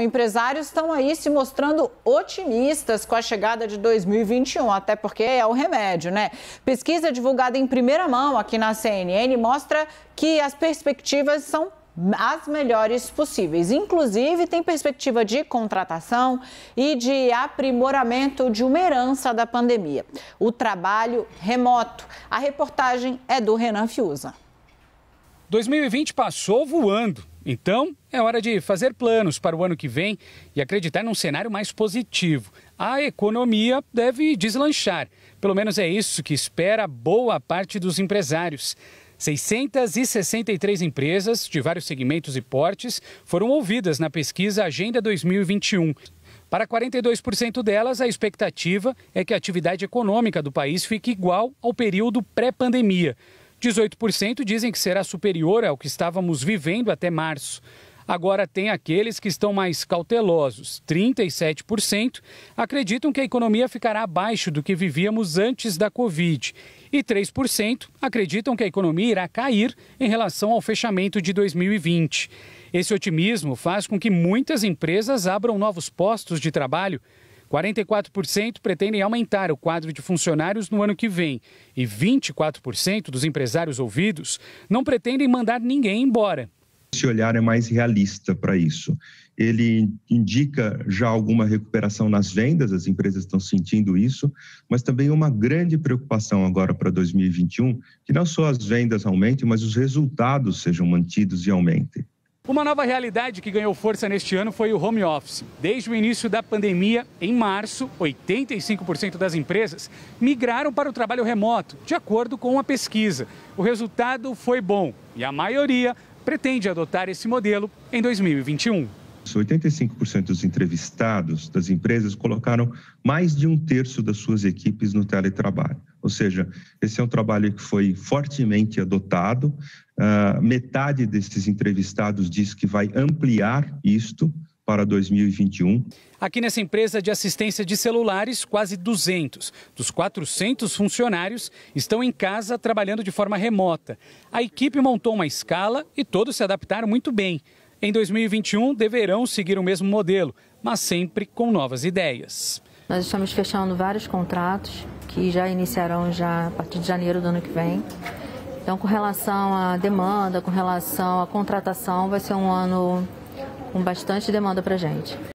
Empresários estão aí se mostrando otimistas com a chegada de 2021, até porque é o remédio, né? Pesquisa divulgada em primeira mão aqui na CNN mostra que as perspectivas são as melhores possíveis. Inclusive, tem perspectiva de contratação e de aprimoramento de uma herança da pandemia: o trabalho remoto. A reportagem é do Renan Fiuza. 2020 passou voando. Então, é hora de fazer planos para o ano que vem e acreditar num cenário mais positivo. A economia deve deslanchar. Pelo menos é isso que espera boa parte dos empresários. 663 empresas de vários segmentos e portes foram ouvidas na pesquisa Agenda 2021. Para 42% delas, a expectativa é que a atividade econômica do país fique igual ao período pré-pandemia. 18% dizem que será superior ao que estávamos vivendo até março. Agora tem aqueles que estão mais cautelosos. 37% acreditam que a economia ficará abaixo do que vivíamos antes da Covid. E 3% acreditam que a economia irá cair em relação ao fechamento de 2020. Esse otimismo faz com que muitas empresas abram novos postos de trabalho 44% pretendem aumentar o quadro de funcionários no ano que vem e 24% dos empresários ouvidos não pretendem mandar ninguém embora. Esse olhar é mais realista para isso. Ele indica já alguma recuperação nas vendas, as empresas estão sentindo isso, mas também uma grande preocupação agora para 2021, que não só as vendas aumentem, mas os resultados sejam mantidos e aumentem. Uma nova realidade que ganhou força neste ano foi o home office. Desde o início da pandemia, em março, 85% das empresas migraram para o trabalho remoto, de acordo com uma pesquisa. O resultado foi bom e a maioria pretende adotar esse modelo em 2021. 85% dos entrevistados das empresas colocaram mais de um terço das suas equipes no teletrabalho. Ou seja, esse é um trabalho que foi fortemente adotado. Uh, metade desses entrevistados diz que vai ampliar isto para 2021. Aqui nessa empresa de assistência de celulares, quase 200 dos 400 funcionários estão em casa trabalhando de forma remota. A equipe montou uma escala e todos se adaptaram muito bem. Em 2021, deverão seguir o mesmo modelo, mas sempre com novas ideias. Nós estamos fechando vários contratos que já iniciarão já a partir de janeiro do ano que vem. Então, com relação à demanda, com relação à contratação, vai ser um ano com bastante demanda para gente.